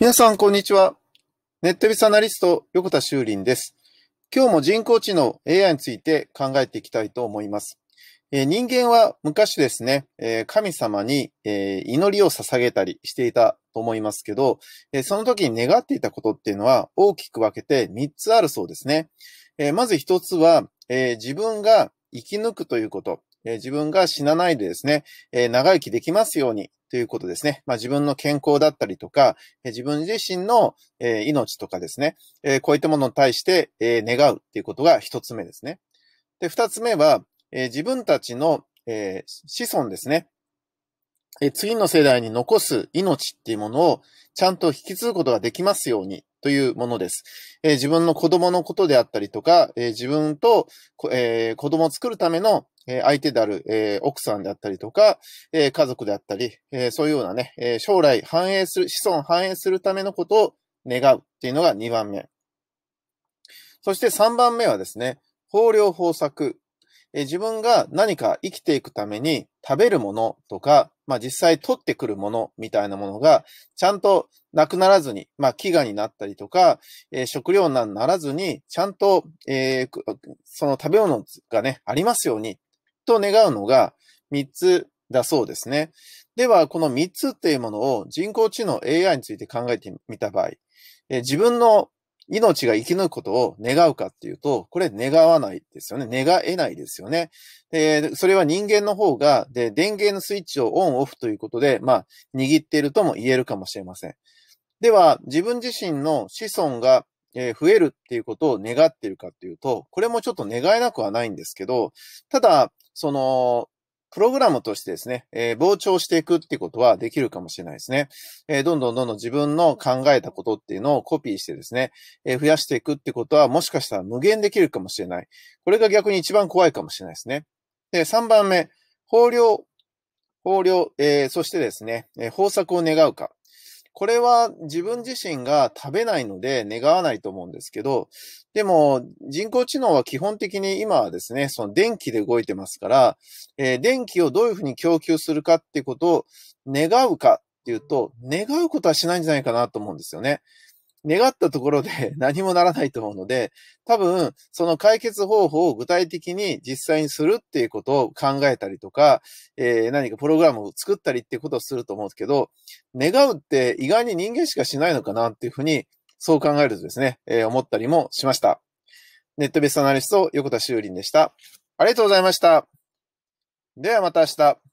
皆さん、こんにちは。ネットビスアナリスト、横田修林です。今日も人工知能 AI について考えていきたいと思います。え人間は昔ですね、え神様に、え祈りを捧げたりしていたと思いますけど、えその時に願っていたことっていうのは大きく分けて3つあるそうですね。えまず1つは、え自分が生き抜くということ。え自分が死なないでですね、え長生きできますようにということですね。まあ、自分の健康だったりとか、自分自身の、え命とかですね、えこういったものに対して、え願うっていうことが一つ目ですね。で、二つ目は、え自分たちの、え子孫ですね。え次の世代に残す命っていうものをちゃんと引き継ぐことができますようにというものです。え自分の子供のことであったりとか、え自分と、え子供を作るためのえ相手である、え奥さんであったりとか、え家族であったり、えそういうようなね、え将来繁栄する、子孫繁栄するためのことを願うっていうのが2番目。そして3番目はですね、法良法作。え自分が何か生きていくために食べるものとか、まあ実際取ってくるものみたいなものが、ちゃんとなくならずに、まあ飢餓になったりとか、えー、食糧難にならずに、ちゃんと、えー、その食べ物がね、ありますようにと願うのが3つだそうですね。では、この3つっていうものを人工知能 AI について考えてみた場合、え自分の命が生き抜くことを願うかっていうと、これ願わないですよね。願えないですよね。それは人間の方が、で、電源のスイッチをオンオフということで、まあ、握っているとも言えるかもしれません。では、自分自身の子孫が増えるっていうことを願っているかっていうと、これもちょっと願えなくはないんですけど、ただ、その、プログラムとしてですね、えー、膨張していくってことはできるかもしれないですね。えー、どんどんどんどん自分の考えたことっていうのをコピーしてですね、えー、増やしていくってことはもしかしたら無限できるかもしれない。これが逆に一番怖いかもしれないですね。で、3番目、法量、法量、えそしてですね、え方策を願うか。これは自分自身が食べないので願わないと思うんですけど、でも人工知能は基本的に今はですね、その電気で動いてますから、えー、電気をどういうふうに供給するかっていうことを願うかっていうと、願うことはしないんじゃないかなと思うんですよね。願ったところで 何もならないと思うので、多分、その解決方法を具体的に実際にするっていうことを考えたりとか、えー、何かプログラムを作ったりっていうことをすると思うんですけど、願うって意外に人間しかしないのかなっていうふうに、そう考えるとですね、えー、思ったりもしました。ネットベースアナリスト、横田修林でした。ありがとうございました。ではまた明日。